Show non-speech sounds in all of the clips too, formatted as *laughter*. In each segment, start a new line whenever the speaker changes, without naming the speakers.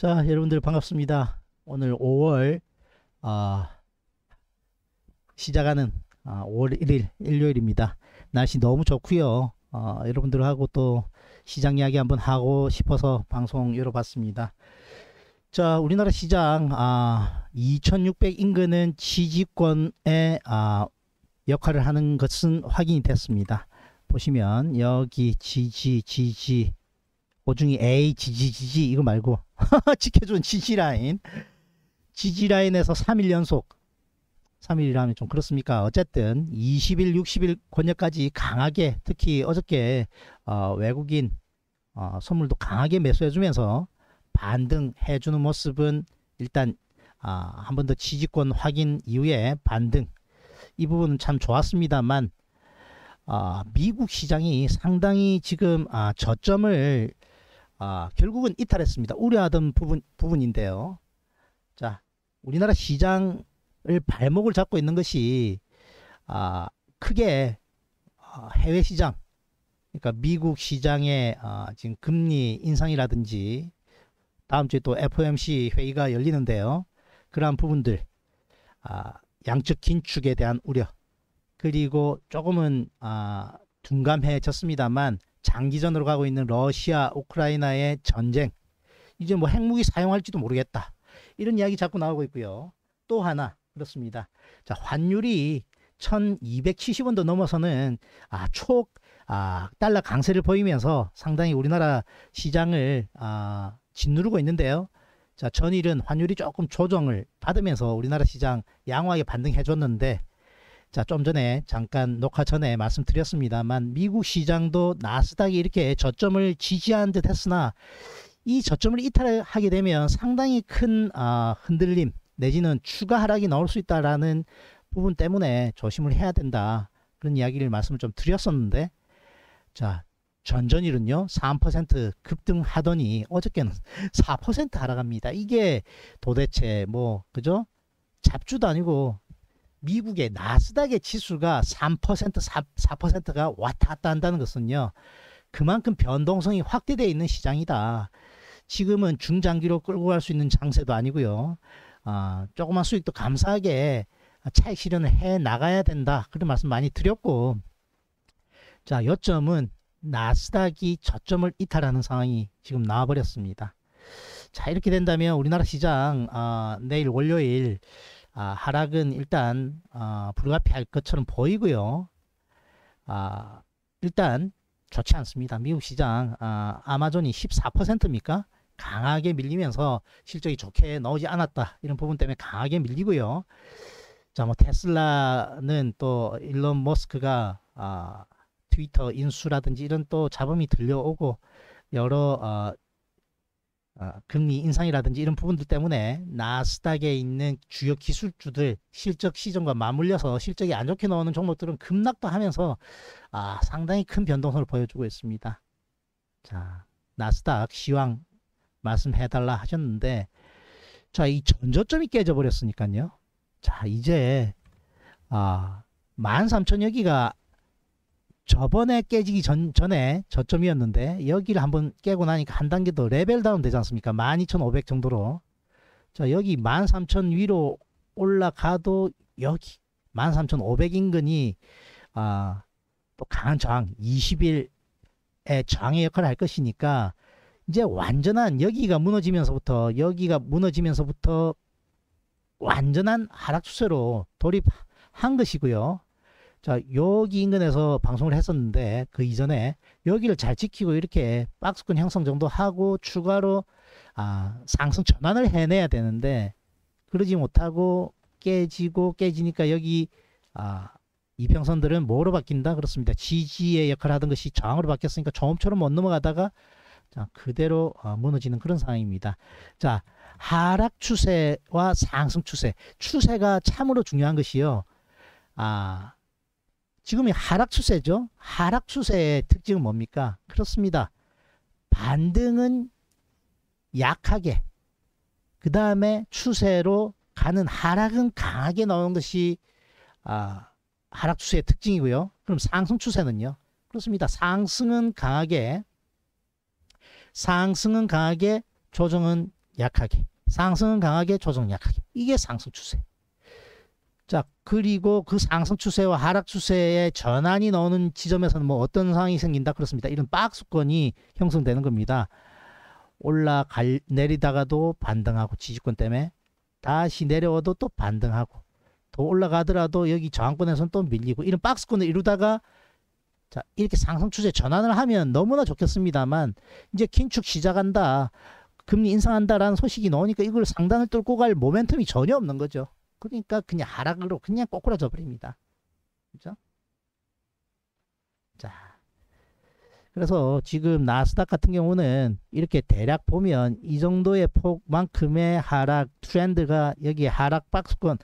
자, 여러분들 반갑습니다. 오늘 5월 아, 시작하는 아, 5월 1일 일요일입니다. 날씨 너무 좋고요. 아, 여러분들하고 또 시장 이야기 한번 하고 싶어서 방송 열어봤습니다. 자, 우리나라 시장 아, 2,600 인근은 지지권의 아, 역할을 하는 것은 확인이 됐습니다. 보시면 여기 지지, 지지, 그중이 A 지지지지 이거 말고 *laughs* 지켜준 지지라인 지지라인에서 3일 연속 3일이라면 좀 그렇습니까 어쨌든 20일 60일 권역까지 강하게 특히 어저께 어, 외국인 어, 선물도 강하게 매수해주면서 반등해주는 모습은 일단 아, 한 번 더 지지권 확인 이후에 반등 이 부분은 참 좋았습니다만 아, 미국 시장이 상당히 지금 아, 저점을 아, 결국은 이탈했습니다. 우려하던 부분, 부분인데요. 자, 우리나라 시장을 발목을 잡고 있는 것이 아, 크게 아, 해외 시장, 그러니까 미국 시장의 아, 지금 금리 인상이라든지 다음 주에 또 FOMC 회의가 열리는데요. 그러한 부분들, 아, 양적 긴축에 대한 우려, 그리고 조금은 아, 둔감해졌습니다만 장기전으로 가고 있는 러시아 우크라이나의 전쟁 이제 뭐 핵무기 사용할지도 모르겠다 이런 이야기 자꾸 나오고 있고요 또 하나 그렇습니다 자 환율이 1270원도 넘어서는 아, 초 아, 달러 강세를 보이면서 상당히 우리나라 시장을 아, 짓누르고 있는데요. 자, 전일은 환율이 조금 조정을 받으면서 우리나라 시장 양호하게 반등해 줬는데 자, 좀 전에 잠깐 녹화 전에 말씀드렸습니다만 미국 시장도 나스닥이 이렇게 저점을 지지한 듯 했으나 이 저점을 이탈하게 되면 상당히 큰 아, 흔들림 내지는 추가 하락이 나올 수 있다라는 부분 때문에 조심을 해야 된다. 그런 이야기를 말씀을 좀 드렸었는데 자, 전전일은요 3% 급등하더니 어저께는 4% 하락합니다. 이게 도대체 뭐 그죠? 잡주도 아니고 미국의 나스닥의 지수가 3% 4, 4%가 왔다 갔다 한다는 것은요. 그만큼 변동성이 확대되어 있는 시장이다. 지금은 중장기로 끌고 갈 수 있는 장세도 아니고요. 아, 조그만 수익도 감사하게 차익 실현을 해 나가야 된다. 그런 말씀 많이 드렸고 자 요점은 나스닥이 저점을 이탈하는 상황이 지금 나와버렸습니다. 자 이렇게 된다면 우리나라 시장 아, 내일 월요일 아, 하락은 일단 아, 불가피할 것처럼 보이고요. 아, 일단 좋지 않습니다. 미국 시장 아, 아마존이 14%입니까? 강하게 밀리면서 실적이 좋게 나오지 않았다. 이런 부분 때문에 강하게 밀리고요. 자, 뭐 테슬라는 또 일론 머스크가 아, 트위터 인수라든지 이런 또 잡음이 들려오고 여러 어, 어, 금리 인상이라든지 이런 부분들 때문에 나스닥에 있는 주요 기술주들 실적 시점과 맞물려서 실적이 안 좋게 나오는 종목들은 급락도 하면서 아, 상당히 큰 변동성을 보여주고 있습니다. 자, 나스닥 시황 말씀해달라 하셨는데 자, 이 전저점이 깨져버렸으니까요. 자, 이제 아, 13,000여기가 저번에 깨지기 전, 전에 저점이었는데 여기를 한번 깨고 나니까 한 단계 더 레벨 다운 되지 않습니까? 12,500 정도로 자 여기 13,000 위로 올라가도 여기 13,500 인근이 아, 또 강한 저항 20일의 저항의 역할을 할 것이니까 이제 완전한 여기가 무너지면서부터 여기가 무너지면서부터 완전한 하락 추세로 돌입한 것이고요. 자, 여기 인근에서 방송을 했었는데 그 이전에 여기를 잘 지키고 이렇게 박스권 형성 정도 하고 추가로 아, 상승 전환을 해내야 되는데 그러지 못하고 깨지고 깨지니까 여기 아, 이평선들은 뭐로 바뀐다? 그렇습니다. 지지의 역할을 하던 것이 저항으로 바뀌었으니까 저음처럼 못 넘어가다가 자, 그대로 어, 무너지는 그런 상황입니다. 자, 하락 추세와 상승 추세. 추세가 참으로 중요한 것이요. 아, 지금이 하락 추세죠. 하락 추세의 특징은 뭡니까? 그렇습니다. 반등은 약하게 그 다음에 추세로 가는 하락은 강하게 나오는 것이 아, 하락 추세의 특징이고요. 그럼 상승 추세는요? 그렇습니다. 상승은 강하게 상승은 강하게 조정은 약하게 상승은 강하게 조정 약하게 이게 상승 추세 자, 그리고 그 상승 추세와 하락 추세의 전환이 나오는 지점에서는 뭐 어떤 상황이 생긴다 그렇습니다. 이런 박스권이 형성되는 겁니다. 올라갈 내리다가도 반등하고 지지권 때문에 다시 내려와도 또 반등하고 더 올라가더라도 여기 저항권에서는 또 밀리고 이런 박스권을 이루다가 자, 이렇게 상승 추세 전환을 하면 너무나 좋겠습니다만 이제 긴축 시작한다. 금리 인상한다라는 소식이 나오니까 이걸 상단을 뚫고 갈 모멘텀이 전혀 없는 거죠. 그러니까 그냥 하락으로 그냥 꼬꾸라져 버립니다. 그죠? 자. 그래서 지금 나스닥 같은 경우는 이렇게 대략 보면 이 정도의 폭만큼의 하락 트렌드가 여기 하락 박스권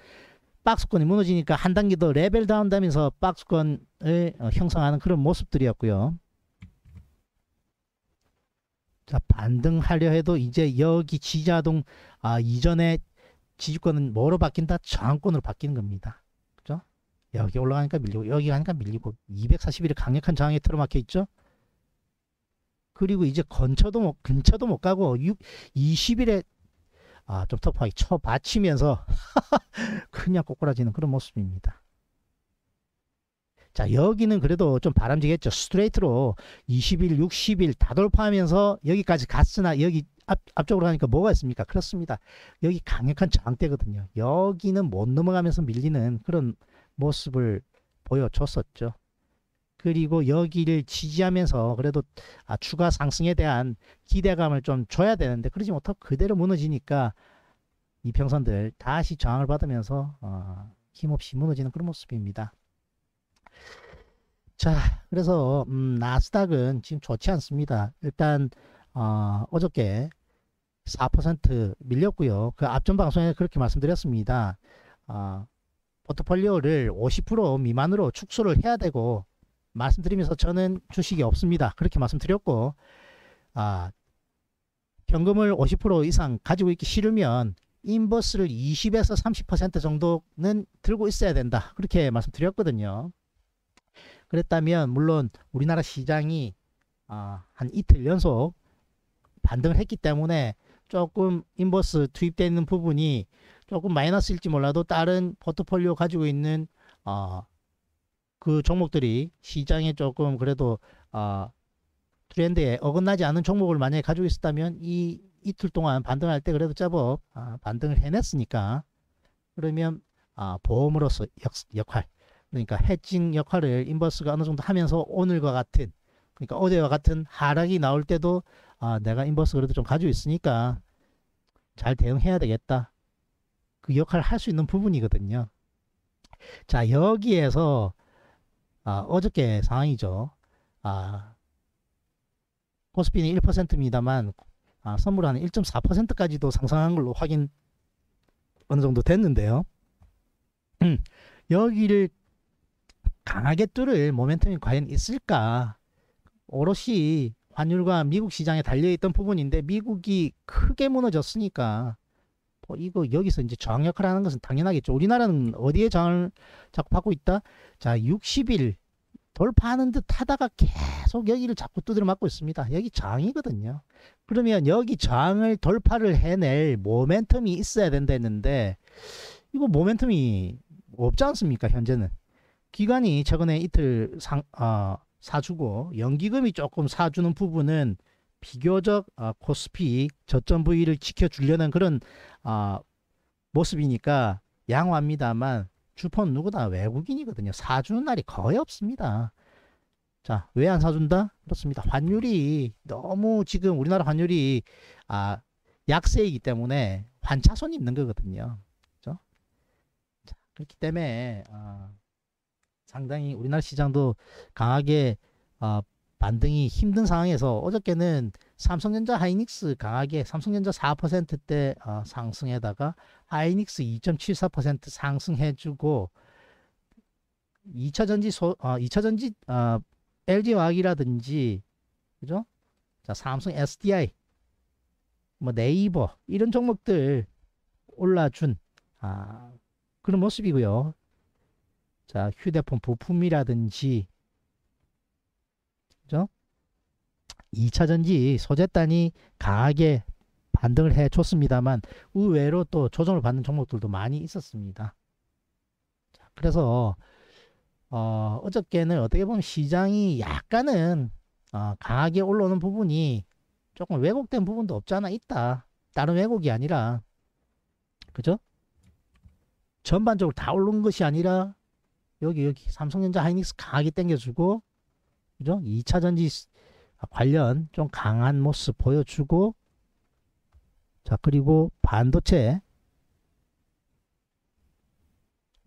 박스권이 무너지니까 한 단계 더 레벨 다운 되면서 박스권을 어, 형성하는 그런 모습들이었고요. 자 반등하려 해도 이제 여기 지자동 아, 이전에 지주권은 뭐로 바뀐다? 저항권으로 바뀌는 겁니다. 그죠? 여기 올라가니까 밀리고 여기 가니까 밀리고 241의 강력한 저항에 틀어막혀 있죠? 그리고 이제 건처도 못, 근처도 못 가고 20일에 아, 좀 터프하게 쳐받치면서 *laughs* 그냥 꼬꾸라지는 그런 모습입니다. 자 여기는 그래도 좀 바람직했죠. 스트레이트로 20일, 60일 다 돌파하면서 여기까지 갔으나 여기 앞, 앞쪽으로 가니까 뭐가 있습니까? 그렇습니다. 여기 강력한 저항대거든요. 여기는 못 넘어가면서 밀리는 그런 모습을 보여줬었죠. 그리고 여기를 지지하면서 그래도 아, 추가 상승에 대한 기대감을 좀 줘야 되는데 그러지 못하고 그대로 무너지니까 이평선들 다시 저항을 받으면서 어, 힘없이 무너지는 그런 모습입니다. 자, 그래서 음, 나스닥은 지금 좋지 않습니다. 일단 어, 어저께 4% 밀렸고요. 그 앞전 방송에 그렇게 말씀드렸습니다. 아, 포트폴리오를 50% 미만으로 축소를 해야 되고 말씀드리면서 저는 주식이 없습니다. 그렇게 말씀드렸고 아, 현금을 50% 이상 가지고 있기 싫으면 인버스를 20에서 30% 정도는 들고 있어야 된다. 그렇게 말씀드렸거든요. 그랬다면 물론 우리나라 시장이 아, 한 이틀 연속 반등을 했기 때문에 조금 인버스 투입되는 부분이 조금 마이너스일지 몰라도 다른 포트폴리오 가지고 있는 어, 그 종목들이 시장에 조금 그래도 어, 트렌드에 어긋나지 않은 종목을 만약에 가지고 있었다면 이 이틀 동안 반등할 때 그래도 짜법 아, 어, 반등을 해냈으니까 그러면 아, 보험으로서 역, 역할 그러니까 해칭 역할을 인버스가 어느 정도 하면서 오늘과 같은 그러니까 어제와 같은 하락이 나올 때도 아 내가 인버스 그래도 좀 가지고 있으니까 잘 대응해야 되겠다. 그 역할을 할 수 있는 부분이거든요. 자 여기에서 아, 어저께 상황이죠. 아, 코스피는 1%입니다만 아, 선물하는 1.4%까지도 상승한 걸로 확인 어느 정도 됐는데요. 음, 여기를 강하게 뚫을 모멘텀이 과연 있을까? 오롯이 환율과 미국 시장에 달려있던 부분인데 미국이 크게 무너졌으니까 뭐 이거 여기서 이제 저항 역할을 하는 것은 당연하겠죠. 우리나라는 어디에 저항을 자꾸 받고 있다? 자 60일 돌파하는 듯 하다가 계속 여기를 자꾸 두드려 맞고 있습니다. 여기 저항이거든요. 그러면 여기 저항을 돌파를 해낼 모멘텀이 있어야 된다 했는데 이거 모멘텀이 없지 않습니까 현재는 기간이 최근에 이틀 상, 어, 사주고 연기금이 조금 사주는 부분은 비교적 어, 코스피 저점 부위를 지켜주려는 그런 어, 모습이니까 양호합니다만 주폰 누구나 외국인이거든요. 사주는 날이 거의 없습니다. 자, 왜 안 사준다? 그렇습니다. 환율이 너무 지금 우리나라 환율이 아, 약세이기 때문에 환차손이 있는 거거든요. 그렇죠? 자, 그렇기 때문에 아, 상당히 우리나라 시장도 강하게 어, 반등이 힘든 상황에서 어저께는 삼성전자 하이닉스 강하게 삼성전자 4%대 어, 상승에다가 하이닉스 2.74% 상승해주고 2차전지 소, 어, 2차전지 어, LG 화학이라든지 그죠? 자, 삼성 SDI 뭐 네이버 이런 종목들 올라준 아, 그런 모습이고요. 자, 휴대폰 부품이라든지 그죠? 2차 전지 소재 단이 강하게 반등을 해 줬습니다만 의외로 또 조정을 받는 종목들도 많이 있었습니다. 자, 그래서 어, 어저께는 어떻게 보면 시장이 약간은 어, 강하게 올라오는 부분이 조금 왜곡된 부분도 없지 않아 있다. 다른 왜곡이 아니라 그죠? 전반적으로 다 오른 것이 아니라 여기 여기 삼성전자 하이닉스 강하게 땡겨주고 그죠? 2차전지 관련 좀 강한 모습 보여주고 자 그리고 반도체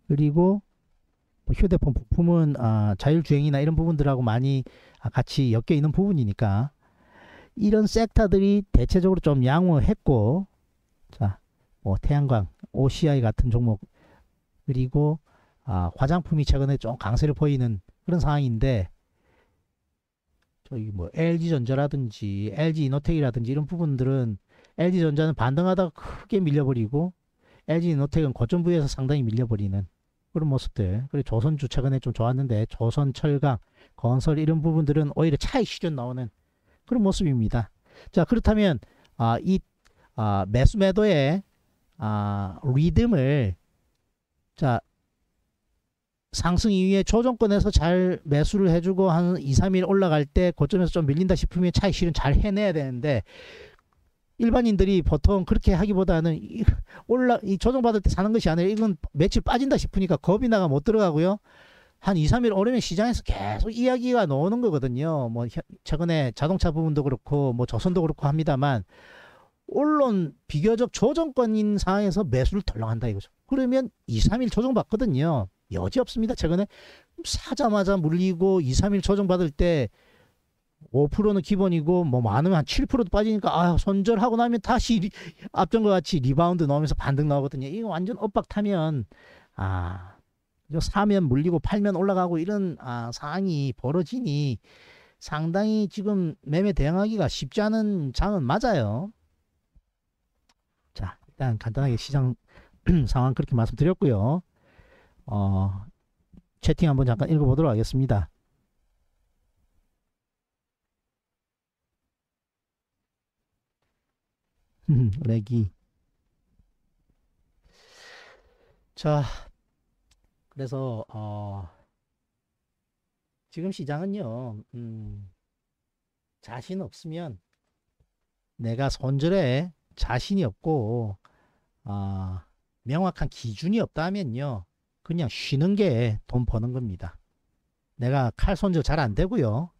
그리고 뭐 휴대폰 부품은 아, 자율주행이나 이런 부분들하고 많이 아, 같이 엮여 있는 부분이니까 이런 섹터들이 대체적으로 좀 양호했고 자뭐 태양광 OCI 같은 종목 그리고 아, 화장품이 최근에 좀 강세를 보이는 그런 상황인데 저기 뭐 LG전자라든지 LG이노텍이라든지 이런 부분들은 LG전자는 반등하다가 크게 밀려버리고 LG이노텍은 거점 부에서 상당히 밀려버리는 그런 모습들 그리고 조선주 최근에 좀 좋았는데 조선 철강 건설 이런 부분들은 오히려 차익 실현 나오는 그런 모습입니다 자 그렇다면 아, 이 아, 매수 매도의 아, 리듬을 자 상승 이후에 조정권에서 잘 매수를 해주고 한 2, 3일 올라갈 때 고점에서 좀 밀린다 싶으면 차익 실은 잘 해내야 되는데 일반인들이 보통 그렇게 하기보다는 올라 이 조정받을 때 사는 것이 아니라 이건 며칠 빠진다 싶으니까 겁이 나가 못 들어가고요. 한 2, 3일 오래면 시장에서 계속 이야기가 나오는 거거든요. 뭐 최근에 자동차 부분도 그렇고 뭐 조선도 그렇고 합니다만 언론 비교적 조정권인 상황에서 매수를 덜렁한다 이거죠. 그러면 2, 3일 조정받거든요. 여지 없습니다. 최근에 사자마자 물리고 2, 3일 조정받을 때 5%는 기본이고 뭐 많으면 한 7%도 빠지니까 아 손절하고 나면 다시 리, 앞전과 같이 리바운드 넣으면서 반등 나오거든요. 이거 완전 엇박 타면 아 사면 물리고 팔면 올라가고 이런 아, 상황이 벌어지니 상당히 지금 매매 대응하기가 쉽지 않은 장은 맞아요. 자 일단 간단하게 시장 *clears throat* 상황 그렇게 말씀드렸고요. 어, 채팅 한번 잠깐 읽어보도록 하겠습니다. *laughs* 레기. 자, 그래서 어, 지금 시장은요, 음, 자신 없으면 내가 손절에 자신이 없고 어, 명확한 기준이 없다면요, 그냥 쉬는 게 돈 버는 겁니다. 내가 칼 손절 잘 안 되고요.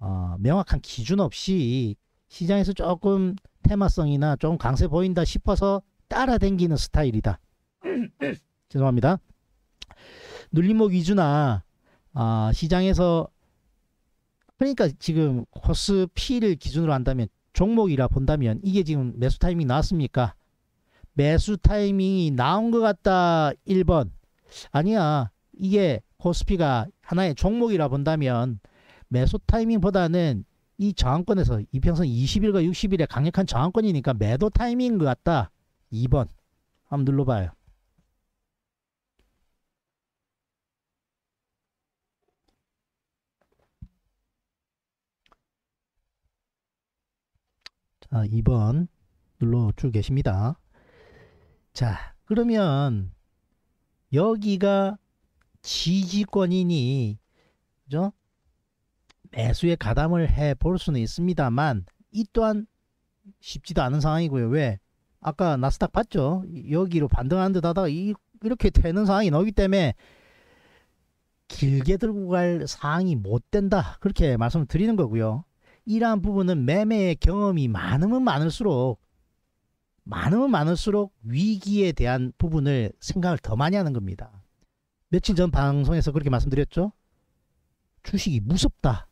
어, 명확한 기준 없이 시장에서 조금 테마성이나 좀 강세 보인다 싶어서 따라댕기는 스타일이다. *clears throat* 죄송합니다. 눌림목 위주나 어, 시장에서 그러니까 지금 코스피를 기준으로 한다면 종목이라 본다면 이게 지금 매수 타이밍 나왔습니까? 매수 타이밍이 나온 것 같다 1번 아니야 이게 코스피가 하나의 종목이라 본다면 매수 타이밍보다는 이 저항권에서 이평선 20일과 60일에 강력한 저항권이니까 매도 타이밍인 것 같다 2번 한번 눌러봐요 자 2번 눌러 줄 계십니다 자, 그러면 여기가 지지권이니 그죠? 매수에 가담을 해 볼 수는 있습니다만 이 또한 쉽지도 않은 상황이고요. 왜? 아까 나스닥 봤죠? 여기로 반등하는 듯 하다가 이, 이렇게 되는 상황이 나오기 때문에 길게 들고 갈 상황이 못 된다. 그렇게 말씀을 드리는 거고요. 이러한 부분은 매매의 경험이 많으면 많을수록 많으면 많을수록 위기에 대한 부분을 생각을 더 많이 하는 겁니다. 며칠 전 방송에서 그렇게 말씀드렸죠. 주식이 무섭다.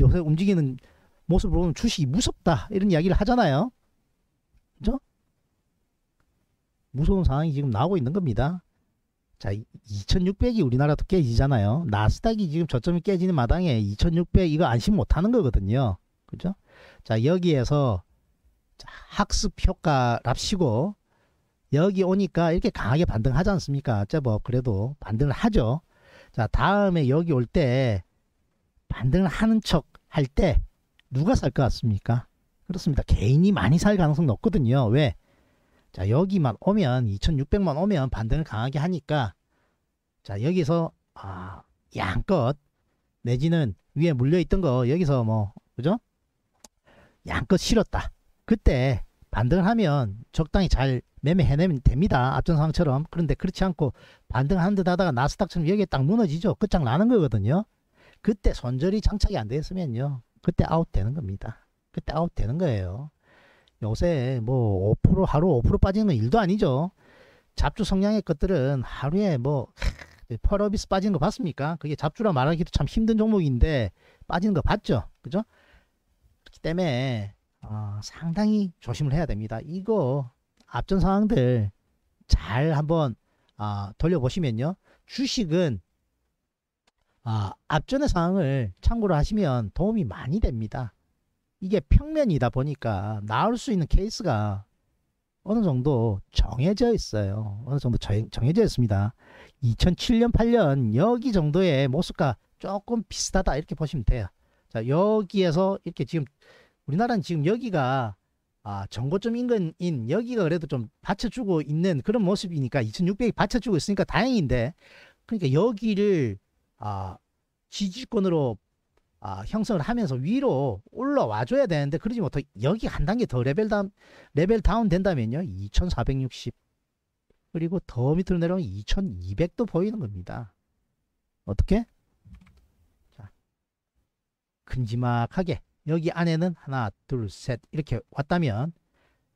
요새 움직이는 모습을 보면 주식이 무섭다. 이런 이야기를 하잖아요. 그죠? 무서운 상황이 지금 나오고 있는 겁니다. 자, 2600이 우리나라도 깨지잖아요. 나스닥이 지금 저점이 깨지는 마당에 2600 이거 안심 못 하는 거거든요. 그죠? 자, 여기에서 학습 효과랍시고 여기 오니까 이렇게 강하게 반등하지 않습니까? 제법 뭐 그래도 반등을 하죠. 자 다음에 여기 올 때 반등을 하는 척 할 때 누가 살 것 같습니까? 그렇습니다. 개인이 많이 살 가능성 높거든요. 왜? 자 여기만 오면 2600만 오면 반등을 강하게 하니까 자 여기서 아 양껏 내지는 위에 물려있던 거 여기서 뭐 그죠? 양껏 실었다. 그때 반등하면 을 적당히 잘 매매해내면 됩니다. 앞전 상황처럼. 그런데 그렇지 않고 반등하는듯 하다가 나스닥처럼 여기에 딱 무너지죠. 끝장나는 거거든요. 그때 손절이 장착이 안 됐으면요. 그때 아웃되는 겁니다. 그때 아웃되는 거예요. 요새 뭐 5% 하루 5% 빠지는 건 일도 아니죠. 잡주 성향의 것들은 하루에 뭐 펄어비스 빠지는 거 봤습니까? 그게 잡주라 말하기도 참 힘든 종목인데 빠지는 거 봤죠? 그죠? 그렇기 때문에 어, 상당히 조심을 해야 됩니다. 이거 앞전 상황들 잘 한번 어, 돌려보시면요. 주식은 어, 앞전의 상황을 참고로 하시면 도움이 많이 됩니다. 이게 평면이다 보니까 나올 수 있는 케이스가 어느 정도 정해져 있어요. 어느 정도 정해져 있습니다. 2007년, 8년 여기 정도의 모습과 조금 비슷하다 이렇게 보시면 돼요. 자 여기에서 이렇게 지금 우리나라는 지금 여기가 아, 정고점 인근인 여기가 그래도 좀 받쳐주고 있는 그런 모습이니까 2600이 받쳐주고 있으니까 다행인데 그러니까 여기를 아, 지지권으로 아, 형성을 하면서 위로 올라와 줘야 되는데 그러지 못하고 여기 한 단계 더 레벨 다운 레벨 다운 된다면요 2460 그리고 더 밑으로 내려오면 2200도 보이는 겁니다 어떻게? 자, 큼지막하게 여기 안에는 하나, 둘, 셋 이렇게 왔다면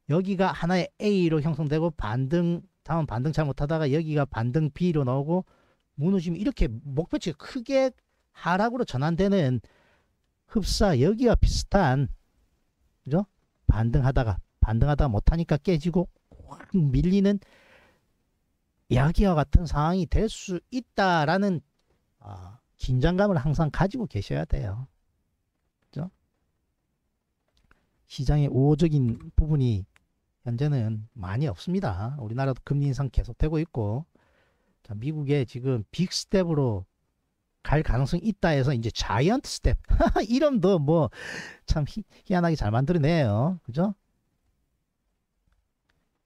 여기가 하나의 A로 형성되고 반등 다음 반등 잘못하다가 여기가 반등 B로 나오고 무너지면 이렇게 목표치가 크게 하락으로 전환되는 흡사 여기와 비슷한 그죠? 반등하다가 반등하다가 못하니까 깨지고 확 밀리는 이야기와 같은 상황이 될 수 있다라는 어, 긴장감을 항상 가지고 계셔야 돼요. 시장의 우호적인 부분이 현재는 많이 없습니다. 우리나라도 금리 인상 계속되고 있고 자, 미국에 지금 빅 스텝으로 갈 가능성이 있다 해서 이제 자이언트 스텝 *laughs* 이름도 뭐 참 희한하게 잘 만들어내요. 그죠?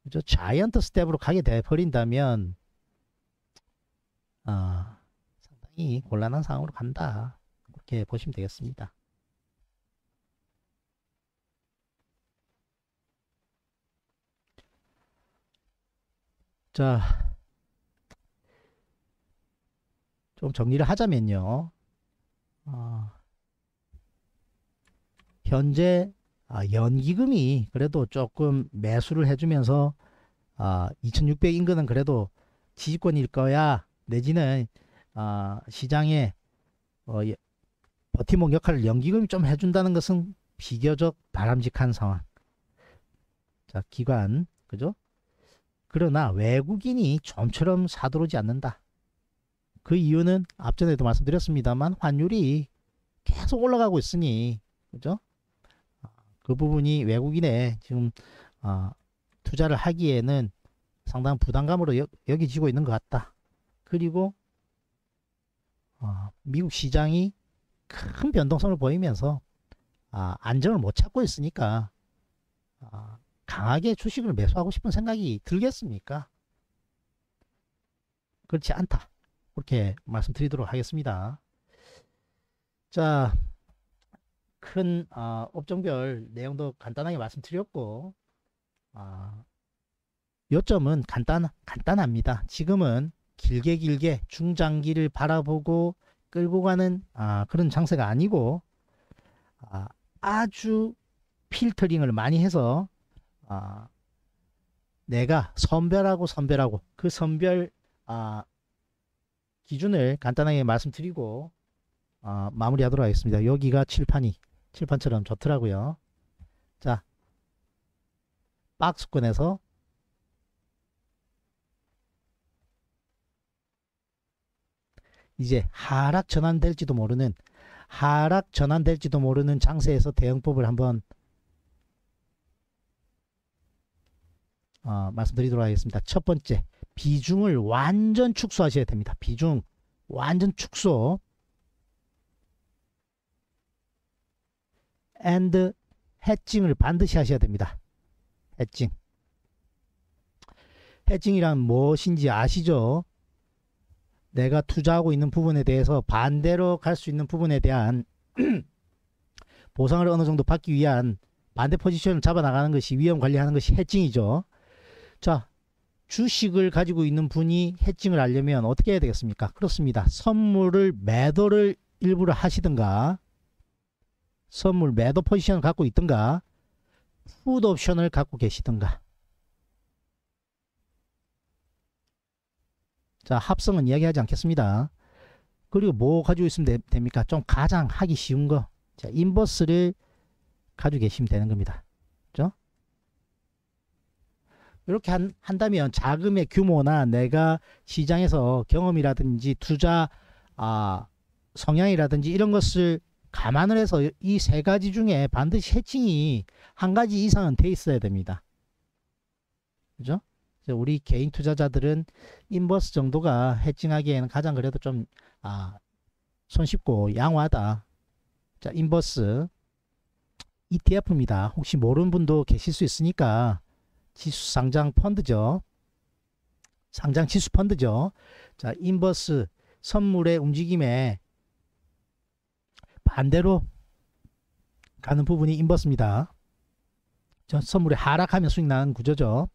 그죠? 자이언트 스텝으로 가게 돼버린다면 어, 상당히 곤란한 상황으로 간다. 그렇게 보시면 되겠습니다. 자, 좀 정리를 하자면요. 어, 현재 아, 연기금이 그래도 조금 매수를 해주면서 아, 2600 인근은 그래도 지지권일 거야 내지는 아, 시장에 어, 예, 버티목 역할을 연기금이 좀 해준다는 것은 비교적 바람직한 상황 자 기관 그죠 그러나 외국인이 좀처럼 사들어오지 않는다. 그 이유는 앞전에도 말씀드렸습니다만 환율이 계속 올라가고 있으니 그죠? 아, 그 부분이 외국인의 지금 어, 투자를 하기에는 상당한 부담감으로 여, 기지고 있는 것 같다. 그리고 어, 미국 시장이 큰 변동성을 보이면서 아, 안정을 못 찾고 있으니까 아, 강하게 주식을 매수하고 싶은 생각이 들겠습니까? 그렇지 않다. 그렇게 말씀드리도록 하겠습니다. 자, 큰 어, 업종별 내용도 간단하게 말씀드렸고 어, 요점은 간단, 간단합니다. 지금은 길게 길게 중장기를 바라보고 끌고 가는 아, 그런 장세가 아니고 아, 아주 필터링을 많이 해서 아, 내가 선별하고 선별하고 그 선별 아, 기준을 간단하게 말씀드리고 아, 마무리하도록 하겠습니다. 여기가 칠판이 칠판처럼 좋더라고요. 자 박스권에서 이제 하락 전환될지도 모르는 하락 전환될지도 모르는 장세에서 대응법을 한번 어, 말씀드리도록 하겠습니다. 첫 번째, 비중을 완전 축소하셔야 됩니다. 비중 완전 축소. and 해칭을 반드시 하셔야 됩니다. 해칭. 해칭이란 무엇인지 아시죠? 내가 투자하고 있는 부분에 대해서 반대로 갈 수 있는 부분에 대한 *clears throat* 보상을 어느 정도 받기 위한 반대 포지션을 잡아 나가는 것이 위험 관리하는 것이 해칭이죠. 자, 주식을 가지고 있는 분이 해칭을 하려면 어떻게 해야 되겠습니까? 그렇습니다. 선물을 매도를 일부러 하시든가 선물 매도 포지션을 갖고 있든가 푸드 옵션을 갖고 계시든가 자 합성은 이야기하지 않겠습니다. 그리고 뭐 가지고 있으면 됩니까? 좀 가장 하기 쉬운 거. 자, 인버스를 가지고 계시면 되는 겁니다. 이렇게 한, 한다면 자금의 규모나 내가 시장에서 경험이라든지 투자 아, 성향이라든지 이런 것을 감안을 해서 이 세 가지 중에 반드시 해칭이 한 가지 이상은 돼 있어야 됩니다. 그죠? 우리 개인 투자자들은 인버스 정도가 해칭하기에는 가장 그래도 좀 아, 손쉽고 양호다 자, 인버스 ETF입니다. 혹시 모르는 분도 계실 수 있으니까 지수 상장 펀드죠. 상장 지수 펀드죠. 자, 인버스 선물의 움직임에 반대로 가는 부분이 인버스입니다. 전 선물이 하락하면 수익 나는 구조죠.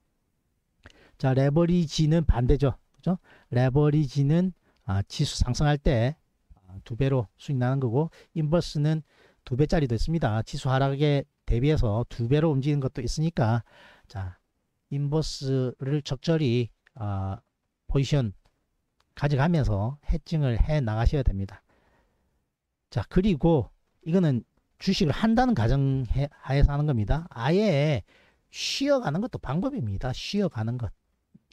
자, 레버리지는 반대죠. 그죠? 레버리지는 아, 지수 상승할 때두 아, 배로 수익 나는 거고 인버스는 두 배짜리도 있습니다. 지수 하락에 대비해서 두 배로 움직이는 것도 있으니까 자, 인버스를 적절히 어, 포지션 가져가면서 해증을해 나가셔야 됩니다. 자 그리고 이거는 주식을 한다는 가정 하에서 하는 겁니다. 아예 쉬어가는 것도 방법입니다. 쉬어가는 것.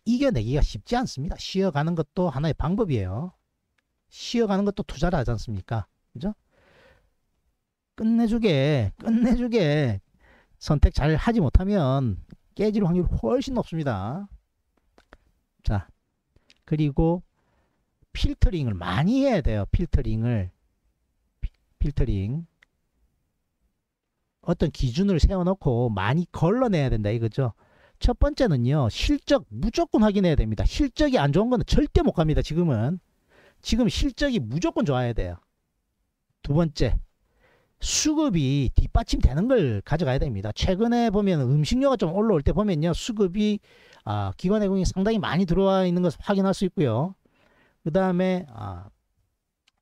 이겨내기가 쉽지 않습니다. 쉬어가는 것도 하나의 방법이에요. 쉬어가는 것도 투자를 하지 않습니까? 그죠? 끝내주게, 끝내주게 선택 잘 하지 못하면 깨질 확률이 훨씬 높습니다. 자, 그리고 필터링을 많이 해야 돼요. 필터링을. 필터링. 어떤 기준을 세워놓고 많이 걸러내야 된다 이거죠. 첫 번째는요. 실적 무조건 확인해야 됩니다. 실적이 안 좋은 건 절대 못 갑니다. 지금은. 지금 실적이 무조건 좋아야 돼요. 두 번째. 수급이 뒷받침되는 걸 가져가야 됩니다. 최근에 보면 음식료가 좀 올라올 때 보면요. 수급이 아, 기관 해공이 상당히 많이 들어와 있는 것을 확인할 수 있고요. 그 다음에 아,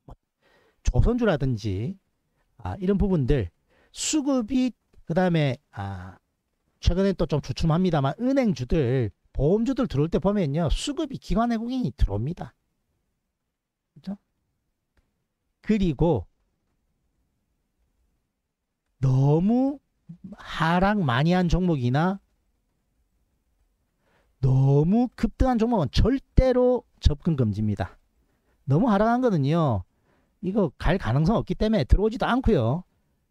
뭐 조선주라든지 아, 이런 부분들 수급이 그 다음에 아, 최근에 또 좀 주춤합니다만 은행주들 보험주들 들어올 때 보면요. 수급이 기관 해공이 들어옵니다. 그죠? 그리고 너무 하락 많이 한 종목이나 너무 급등한 종목은 절대로 접근 금지입니다. 너무 하락한 거는요. 이거 갈 가능성 없기 때문에 들어오지도 않고요.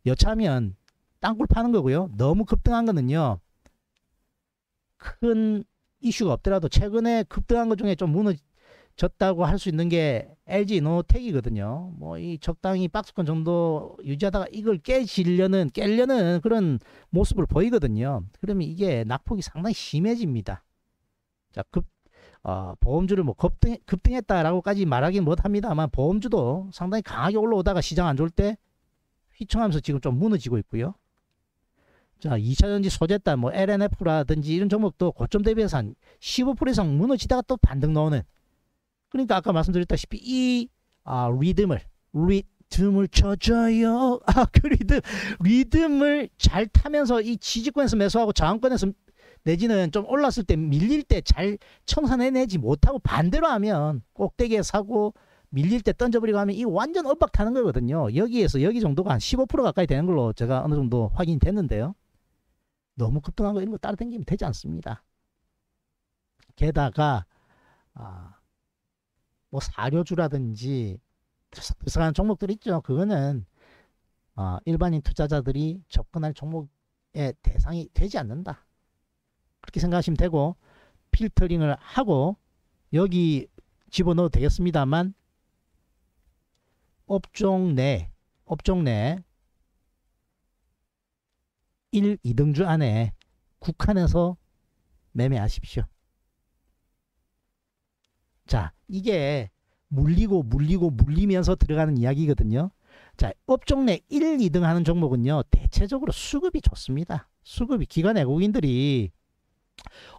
여차하면 땅굴 파는 거고요. 너무 급등한 거는요. 큰 이슈가 없더라도 최근에 급등한 것 중에 좀 무너지 졌다고 할 수 있는 게 LG 노텍이거든요. 뭐 이 적당히 박스권 정도 유지하다가 이걸 깨지려는 깰려는 그런 모습을 보이거든요. 그러면 이게 낙폭이 상당히 심해집니다. 자, 급 어, 보험주를 뭐 급등 급등했다라고까지 말하긴 못합니다만 보험주도 상당히 강하게 올라오다가 시장 안 좋을 때 휘청하면서 지금 좀 무너지고 있고요. 자, 2차전지 소재단, 뭐 LNF라든지 이런 종목도 고점 대비해서 한 15% 이상 무너지다가 또 반등 나오는 그러니까 아까 말씀드렸다시피 이 아, 리듬을 리듬을 쳐줘요. *laughs* 아, 그 리듬 리듬을 잘 타면서 이 지지권에서 매수하고 저항권에서 내지는 좀 올랐을 때 밀릴 때 잘 청산해내지 못하고 반대로 하면 꼭대기에 사고 밀릴 때 던져버리고 하면 이 완전 엇박 타는 거거든요. 여기에서 여기 정도가 한 15% 가까이 되는 걸로 제가 어느 정도 확인이 됐는데요. 너무 급등한 거 이런 거 따라 당기면 되지 않습니다. 게다가 아, 뭐 사료주라든지 들썩들썩한 종목들 있죠. 그거는 어, 일반인 투자자들이 접근할 종목의 대상이 되지 않는다. 그렇게 생각하시면 되고 필터링을 하고 여기 집어넣어도 되겠습니다만 업종 내 업종 내 1, 2등주 안에 국한해서 매매하십시오. 자, 이게 물리고 물리고 물리면서 들어가는 이야기거든요. 자, 업종 내 1, 2등 하는 종목은요. 대체적으로 수급이 좋습니다. 수급이 기관 외국인들이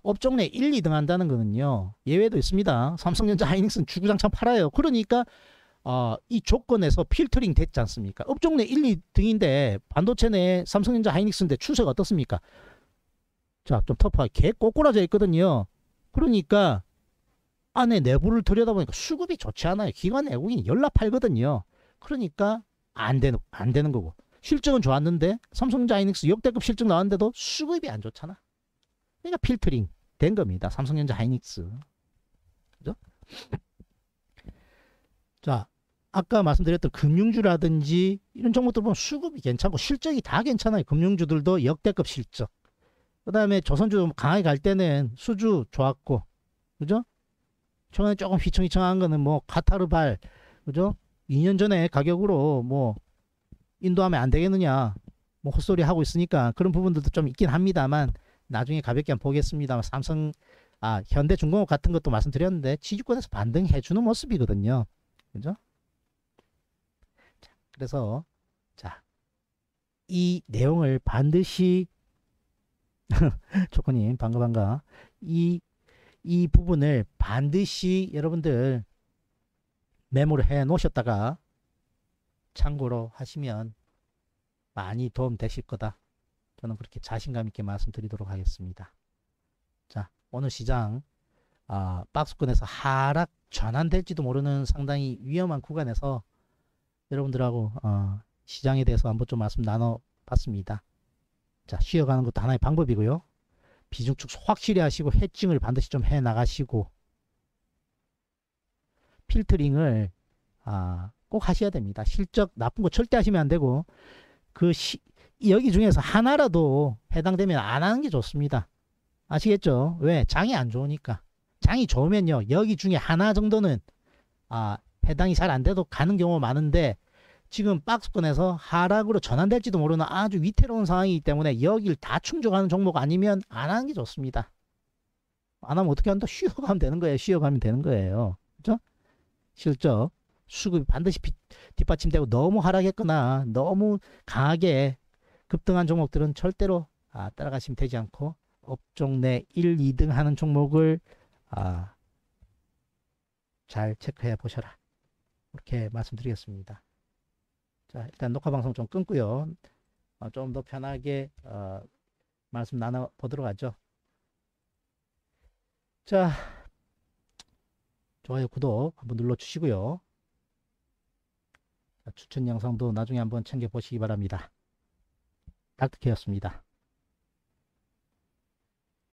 업종 내 1, 2등 한다는 거는요. 예외도 있습니다. 삼성전자 하이닉스는 주구장창 팔아요. 그러니까 어, 이 조건에서 필터링 됐지 않습니까? 업종 내 1, 2등인데 반도체 내 삼성전자 하이닉스인데 추세가 어떻습니까? 자, 좀 터프하게 꼬꾸라져 있거든요. 그러니까 안에 내부를 들여다보니까 수급이 좋지 않아요. 기관 외국인이 연락팔거든요. 그러니까 안 되는 안 되는 거고 실적은 좋았는데 삼성전자하이닉스 역대급 실적 나왔는데도 수급이 안 좋잖아. 그러니까 필터링 된 겁니다. 삼성전자하이닉스. 그죠? 자, 아까 말씀드렸던 금융주라든지 이런 종목들 보면 수급이 괜찮고 실적이 다 괜찮아요. 금융주들도 역대급 실적. 그 다음에 조선주 강하게 갈 때는 수주 좋았고, 그죠? 초반에 조금 휘청휘청한 거는 뭐 카타르발 그죠? 2년 전에 가격으로 뭐 인도하면 안 되겠느냐 뭐 헛소리 하고 있으니까 그런 부분들도 좀 있긴 합니다만 나중에 가볍게 한번 보겠습니다. 삼성 아 현대중공업 같은 것도 말씀드렸는데 지주권에서 반등해 주는 모습이거든요. 그죠? 자, 그래서 자 이 내용을 반드시 *laughs* 조건님방가방가이 이 부분을 반드시 여러분들 메모를 해 놓으셨다가 참고로 하시면 많이 도움 되실 거다. 저는 그렇게 자신감 있게 말씀드리도록 하겠습니다. 자, 오늘 시장 아, 박스권에서 하락 전환될지도 모르는 상당히 위험한 구간에서 여러분들하고 어, 시장에 대해서 한번 좀 말씀 나눠봤습니다. 자, 쉬어가는 것도 하나의 방법이고요. 비중축 소 확실히 하시고 해칭을 반드시 좀 해 나가시고 필터링을 아, 꼭 하셔야 됩니다. 실적 나쁜 거 절대 하시면 안 되고 그 시, 여기 중에서 하나라도 해당되면 안 하는 게 좋습니다. 아시겠죠? 왜? 장이 안 좋으니까. 장이 좋으면요. 여기 중에 하나 정도는 아, 해당이 잘 안 돼도 가는 경우가 많은데 지금 박스권에서 하락으로 전환될지도 모르는 아주 위태로운 상황이기 때문에 여길 다 충족하는 종목 아니면 안 하는 게 좋습니다. 안 하면 어떻게 한다? 쉬어가면 되는 거예요. 쉬어가면 되는 거예요. 그죠? 실적 수급이 반드시 뒷받침되고 너무 하락했거나 너무 강하게 급등한 종목들은 절대로 아, 따라가시면 되지 않고 업종 내 1, 2등 하는 종목을 아, 잘 체크해 보셔라. 이렇게 말씀드리겠습니다. 자, 일단 녹화 방송 좀 끊고요. 어, 좀더 편하게 어, 말씀 나눠 보도록 하죠. 자, 좋아요, 구독 한번 눌러 주시고요. 추천 영상도 나중에 한번 챙겨 보시기 바랍니다. 닥터케였습니다.